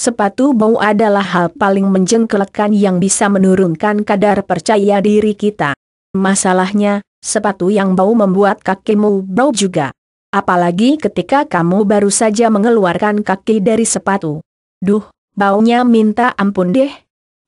Sepatu bau adalah hal paling menjengkelkan yang bisa menurunkan kadar percaya diri kita. Masalahnya, sepatu yang bau membuat kakimu bau juga. Apalagi ketika kamu baru saja mengeluarkan kaki dari sepatu. Duh, baunya minta ampun deh.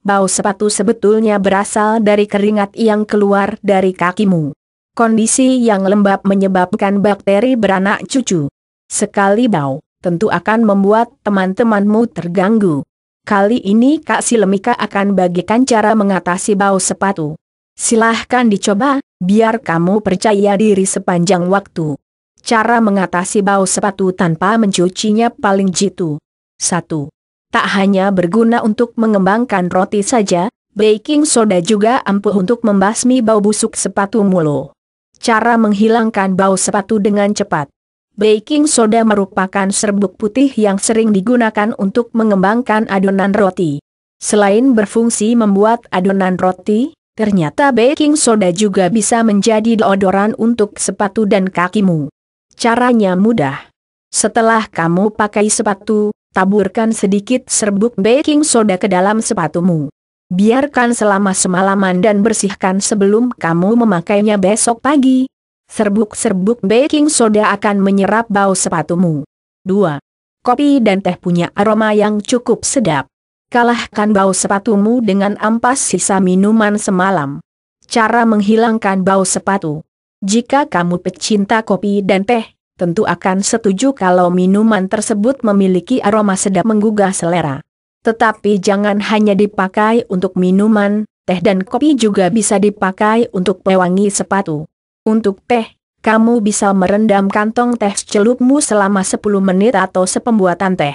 Bau sepatu sebetulnya berasal dari keringat yang keluar dari kakimu. Kondisi yang lembab menyebabkan bakteri beranak cucu. Sekali bau tentu akan membuat teman-temanmu terganggu. Kali ini Kak Silemika akan bagikan cara mengatasi bau sepatu. Silahkan dicoba, biar kamu percaya diri sepanjang waktu. Cara mengatasi bau sepatu tanpa mencucinya paling jitu. 1. Tak hanya berguna untuk mengembangkan roti saja, baking soda juga ampuh untuk membasmi bau busuk sepatu mulu. Cara menghilangkan bau sepatu dengan cepat. Baking soda merupakan serbuk putih yang sering digunakan untuk mengembangkan adonan roti. Selain berfungsi membuat adonan roti, ternyata baking soda juga bisa menjadi deodoran untuk sepatu dan kakimu. Caranya mudah. Setelah kamu pakai sepatu, taburkan sedikit serbuk baking soda ke dalam sepatumu. Biarkan selama semalaman dan bersihkan sebelum kamu memakainya besok pagi, Serbuk-serbuk baking soda akan menyerap bau sepatumu. 2. Kopi dan teh punya aroma yang cukup sedap. Kalahkan bau sepatumu dengan ampas sisa minuman semalam. Cara menghilangkan bau sepatu. Jika kamu pecinta kopi dan teh, tentu akan setuju kalau minuman tersebut memiliki aroma sedap menggugah selera. Tetapi jangan hanya dipakai untuk minuman, teh dan kopi juga bisa dipakai untuk pewangi sepatu. Untuk teh, kamu bisa merendam kantong teh celupmu selama 10 menit atau sepembuatan teh.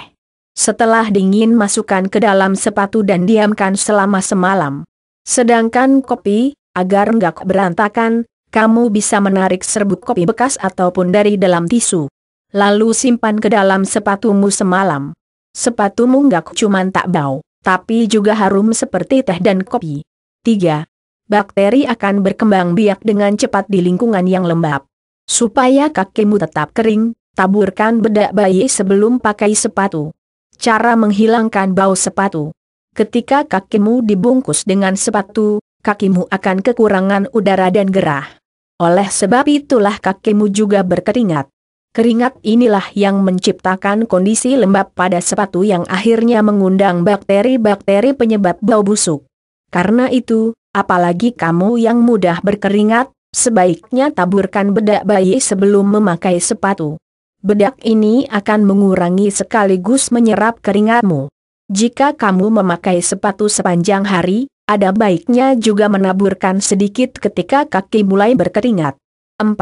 Setelah dingin masukkan ke dalam sepatu dan diamkan selama semalam. Sedangkan kopi, agar enggak berantakan, kamu bisa menarik serbuk kopi bekas ataupun dari dalam tisu. Lalu simpan ke dalam sepatumu semalam. Sepatumu nggak cuma tak bau, tapi juga harum seperti teh dan kopi. 3 bakteri akan berkembang biak dengan cepat di lingkungan yang lembab. Supaya kakimu tetap kering, taburkan bedak bayi sebelum pakai sepatu. Cara menghilangkan bau sepatu. Ketika kakimu dibungkus dengan sepatu, kakimu akan kekurangan udara dan gerah. Oleh sebab itulah kakimu juga berkeringat. Keringat inilah yang menciptakan kondisi lembab pada sepatu yang akhirnya mengundang bakteri-bakteri penyebab bau busuk. Karena itu, Apalagi kamu yang mudah berkeringat, sebaiknya taburkan bedak bayi sebelum memakai sepatu. Bedak ini akan mengurangi sekaligus menyerap keringatmu. Jika kamu memakai sepatu sepanjang hari, ada baiknya juga menaburkan sedikit ketika kaki mulai berkeringat. 4.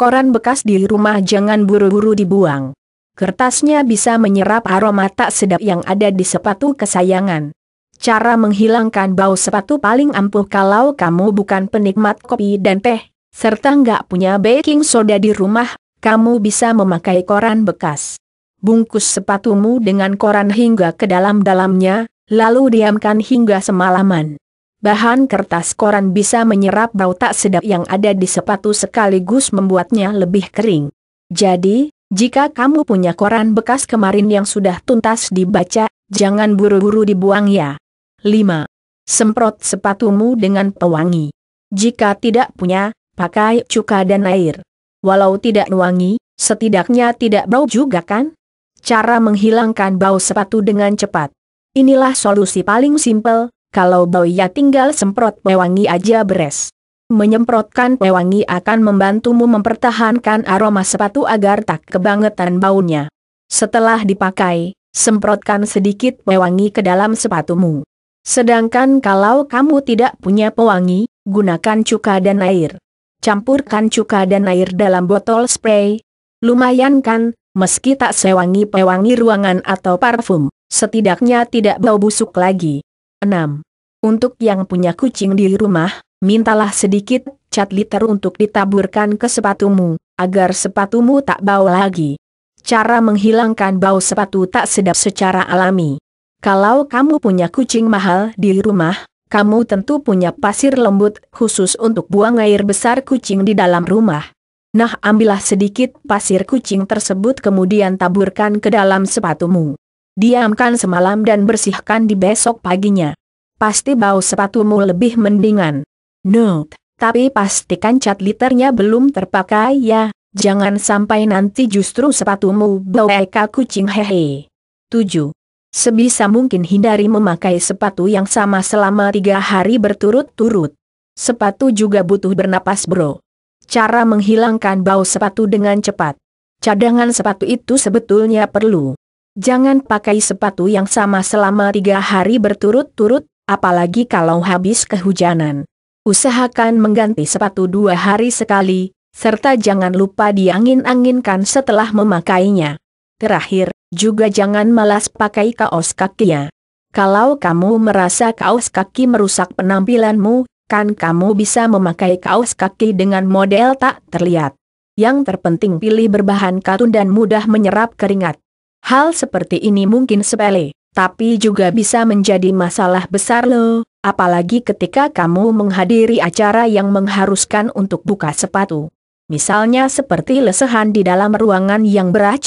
Koran bekas di rumah jangan buru-buru dibuang. Kertasnya bisa menyerap aroma tak sedap yang ada di sepatu kesayangan cara menghilangkan bau sepatu paling ampuh kalau kamu bukan penikmat kopi dan teh, serta nggak punya baking soda di rumah, kamu bisa memakai koran bekas. Bungkus sepatumu dengan koran hingga ke dalam-dalamnya, lalu diamkan hingga semalaman. Bahan kertas koran bisa menyerap bau tak sedap yang ada di sepatu sekaligus membuatnya lebih kering. Jadi, jika kamu punya koran bekas kemarin yang sudah tuntas dibaca, jangan buru-buru dibuang ya. 5. Semprot sepatumu dengan pewangi. Jika tidak punya, pakai cuka dan air. Walau tidak wangi, setidaknya tidak bau juga kan? Cara menghilangkan bau sepatu dengan cepat. Inilah solusi paling simpel, kalau bau ya tinggal semprot pewangi aja beres. Menyemprotkan pewangi akan membantumu mempertahankan aroma sepatu agar tak kebangetan baunya. Setelah dipakai, semprotkan sedikit pewangi ke dalam sepatumu. Sedangkan kalau kamu tidak punya pewangi, gunakan cuka dan air. Campurkan cuka dan air dalam botol spray. Lumayan kan, meski tak sewangi pewangi ruangan atau parfum, setidaknya tidak bau busuk lagi. 6. Untuk yang punya kucing di rumah, mintalah sedikit cat liter untuk ditaburkan ke sepatumu, agar sepatumu tak bau lagi. Cara menghilangkan bau sepatu tak sedap secara alami. Kalau kamu punya kucing mahal di rumah, kamu tentu punya pasir lembut khusus untuk buang air besar kucing di dalam rumah. Nah ambillah sedikit pasir kucing tersebut kemudian taburkan ke dalam sepatumu. Diamkan semalam dan bersihkan di besok paginya. Pasti bau sepatumu lebih mendingan. Note, tapi pastikan cat liternya belum terpakai ya. Jangan sampai nanti justru sepatumu bau eka kucing hehe. 7. Sebisa mungkin hindari memakai sepatu yang sama selama tiga hari berturut-turut. Sepatu juga butuh bernapas bro. Cara menghilangkan bau sepatu dengan cepat. Cadangan sepatu itu sebetulnya perlu. Jangan pakai sepatu yang sama selama tiga hari berturut-turut, apalagi kalau habis kehujanan. Usahakan mengganti sepatu dua hari sekali, serta jangan lupa diangin-anginkan setelah memakainya. Terakhir, juga jangan malas pakai kaos kaki ya. Kalau kamu merasa kaos kaki merusak penampilanmu, kan kamu bisa memakai kaos kaki dengan model tak terlihat. Yang terpenting pilih berbahan katun dan mudah menyerap keringat. Hal seperti ini mungkin sepele, tapi juga bisa menjadi masalah besar loh, apalagi ketika kamu menghadiri acara yang mengharuskan untuk buka sepatu. Misalnya seperti lesehan di dalam ruangan yang ber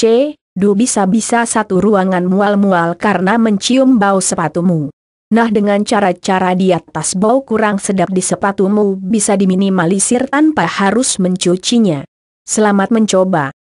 Du bisa-bisa satu ruangan mual-mual karena mencium bau sepatumu. Nah dengan cara-cara di atas bau kurang sedap di sepatumu bisa diminimalisir tanpa harus mencucinya. Selamat mencoba.